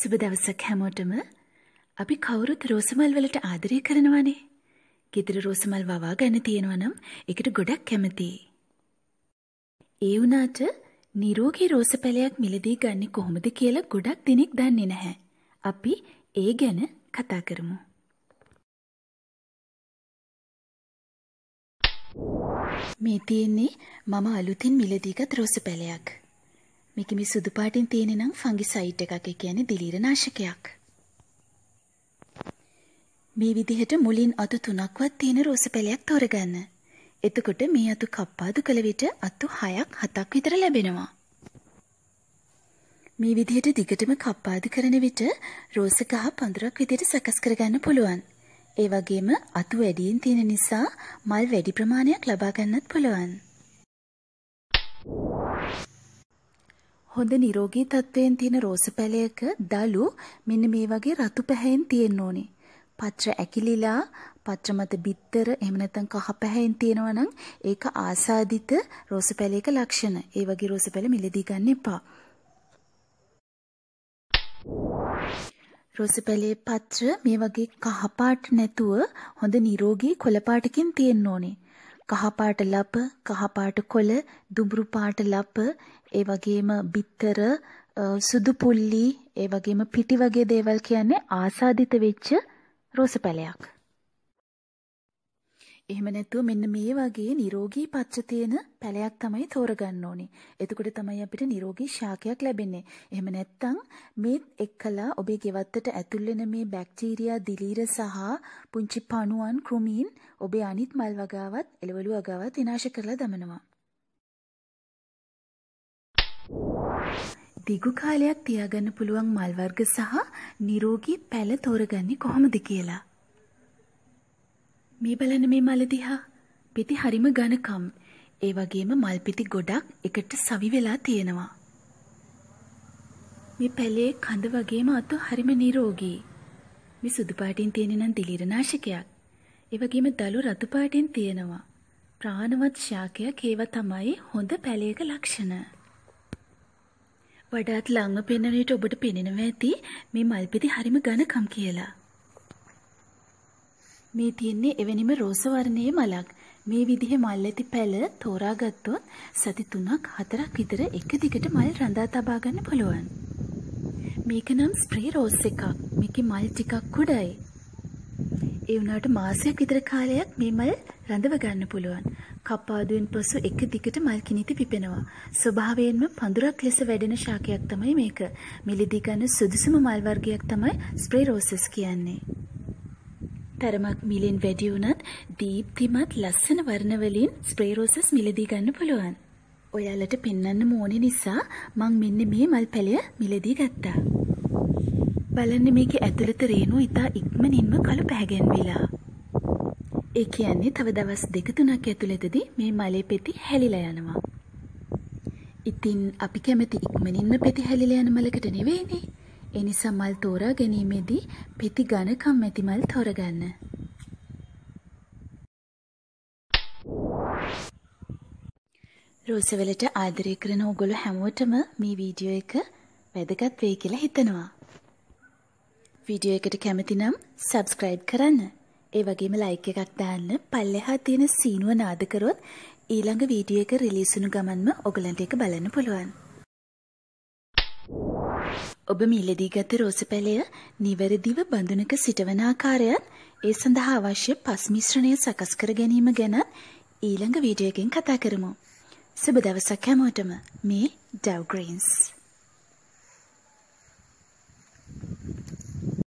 සුබ දවසක් හැමෝටම අපි කවුරුත් රෝසමල් වලට ආදරය කරනවානේ. ගෙදර රෝසමල් වවා ගන්න තියෙනවා නම් ඒකට ගොඩක් කැමතියි. ඒ වුණාට නිරෝගී රෝස පැලයක් මිලදී ගන්න කොහොමද කියලා ගොඩක් දෙනෙක් දන්නේ නැහැ. අපි ඒ ගැන කතා කරමු. මේ තියෙන්නේ මම අලුතින් මිලදීගත් රෝස පැලයක්. මේක මේ සුදු පාටින් තියෙන නම් ෆංගිසයිඩ් එකක්. ඒ කියන්නේ දිලීර නාශකයක්. මේ විදිහට මුලින් අතු තුනක්වත් තියෙන රෝස පැලයක් තෝරගන්න. එතකොට මේ අතු කප්පාදු කළ විට අතු 6ක් 7ක් විතර ලැබෙනවා. මේ විදිහට දිගටම කප්පාදු කරන විට රෝස ගහ 15ක් විදිහට සකස් කරගන්න පුළුවන්. ඒ වගේම අතු වැඩියෙන් තියෙන නිසා මල් වැඩි ප්‍රමාණයක් ලබා ගන්නත් පුළුවන්. හොඳ නිරෝගී තත්ත්වයෙන් තියෙන රෝස පැලයක දළු මෙන්න මේ වගේ රතු පැහැයෙන් තියෙන්න ඕනේ. පත්‍ර ඇකිලිලා පත්‍ර මත බිත්තර එහෙම නැත්නම් කහ පැහැයෙන් තියෙනවා නම් ඒක ආසාදිත රෝස පැලයක ලක්ෂණ. ඒ වගේ රෝස පැල මිලදී ගන්න එපා. රෝස පැලේ පත්‍ර මේ වගේ කහ පාට නැතුව හොඳ නිරෝගී කොළ පාටකින් තියෙන්න ඕනේ. කහපාට ලප, කහපාට කොළ, දුඹුරු පාට ලප, ඒ වගේම බිත්තර, සුදු පුල්ලි, ඒ වගේම පිටි වගේ දේවල් කියන්නේ ආසාදිත වෙච්ච රෝස පැලයක්. එහෙම නැතුව මෙන්න මේ වගේ නිරෝගී පච්ච තියෙන පැලයක් තමයි තෝරගන්න ඕනේ. එතකොට තමයි අපිට නිරෝගී ශාකයක් ලැබෙන්නේ. එහෙම නැත්නම් මේත් එක්කලා ඔබේ ගෙවත්තට ඇතුල් වෙන මේ බැක්ටීරියා දිලීර සහ පුංචි පණුවන් ක්‍රුමීන් ඔබේ අනිත් මල් වගාවත් එළවලු වගාවත් විනාශ කරලා දමනවා. දිගු කාලයක් තියාගන්න පුළුවන් මල් වර්ග සහ නිරෝගී පැල තෝරගන්නේ කොහොමද කියලා මේ බලන්න මේ මල දිහා. පිටි හරිම ඝනකම්. ඒ වගේම මල් පිටි ගොඩක් එකට සවි වෙලා තියෙනවා. මේ පැලේ කඳ වගේම අතු හරිම නිරෝගී. මේ සුදු පාටින් තියෙන නම් දිලිරනාශකයක්. ඒ වගේම දළු රතු පාටින් තියෙනවා. ප්‍රාණවත් ශාකයක් ඒව තමයි හොඳ පැලේක ලක්ෂණ. වඩාත් ළඟ පෙනෙන විට ඔබට පෙනෙනවා ඇති මේ මල්පිටි හරිම ඝනකම් කියලා. මේ තියෙන්නේ එවැනිම රෝස වර්ණයේ මලක්. මේ විදිහේ මල් ඇති පැල තෝරාගත්තොත් සති 3ක් 4ක් විතර එක දිගට මල් රඳා තබා ගන්න පුළුවන්. මේක නම් ස්ප්‍රේ රෝස් එකක්. මේකේ මල් ටිකක් කුඩයි. ඒ වුණාට මාසයක් විතර කාලයක් මේ මල් රඳව ගන්න පුළුවන්. කපාදුවෙන් පසු එක දිගට මල් කිනිති පිපෙනවා. ස්වභාවයෙන්ම පඳුරක් ලෙස වැඩෙන ශාකයක් තමයි මේක. මිලදී ගන්න සුදුසුම මල් වර්ගයක් තමයි ස්ප්‍රේ රෝසස් කියන්නේ. තරමක් මිලෙන් වැඩි වුණත් දීප්තිමත් ලස්සන වර්ණ වලින් ස්ප්‍රේ රෝසස් මිලදී ගන්න පුළුවන්. ඔයාලට පෙන්වන්න ඕනේ නිසා මං මෙන්න මේ මල් පැලය මිලදී ගත්තා. බලන්න මේකේ ඇතුළත රේණු ඉතා ඉක්මනින්ම කළු පැහැගැන්විලා. ඒ කියන්නේ තව දවස් දෙක තුනක් ඇතුළතදී මේ මලේ පෙති හැලිලා යනවා. ඉතින් අපි කැමති ඉක්මනින්ම පෙති හැලිලා යන මලකට නෙවෙයිනේ. එනිසා මල් තෝරා ගැනීමේදී පෙති ඝනකම් ඇති මල් තෝරගන්න. රෝසවලට ආදරය කරන ඕගොල්ලෝ හැමෝටම මේ වීඩියෝ එක වැදගත් වෙයි කියලා හිතනවා. වීඩියෝ එකට කැමති නම් සබස්ක්‍රයිබ් කරන්න. ඒ වගේම ලයික් එකක් දාන්න පල්ලෙහා තියෙන සීනුව නාද කරොත් ඊළඟ වීඩියෝ එක රිලීස් වුණු ගමන්ම ඔයගලන්ට ඒක බලන්න පුළුවන්. ඔබ මිලදී ගත රෝස පැලය නිවැරදිව බඳුනක සිටවන ආකාරයත් ඒ සඳහා අවශ්‍ය පස් මිශ්‍රණය සකස් කර ගැනීම ගැන ඊළඟ වීඩියෝ එකෙන් කතා කරමු. සුබ දවසක් හැමෝටම. මේ Dow Greens.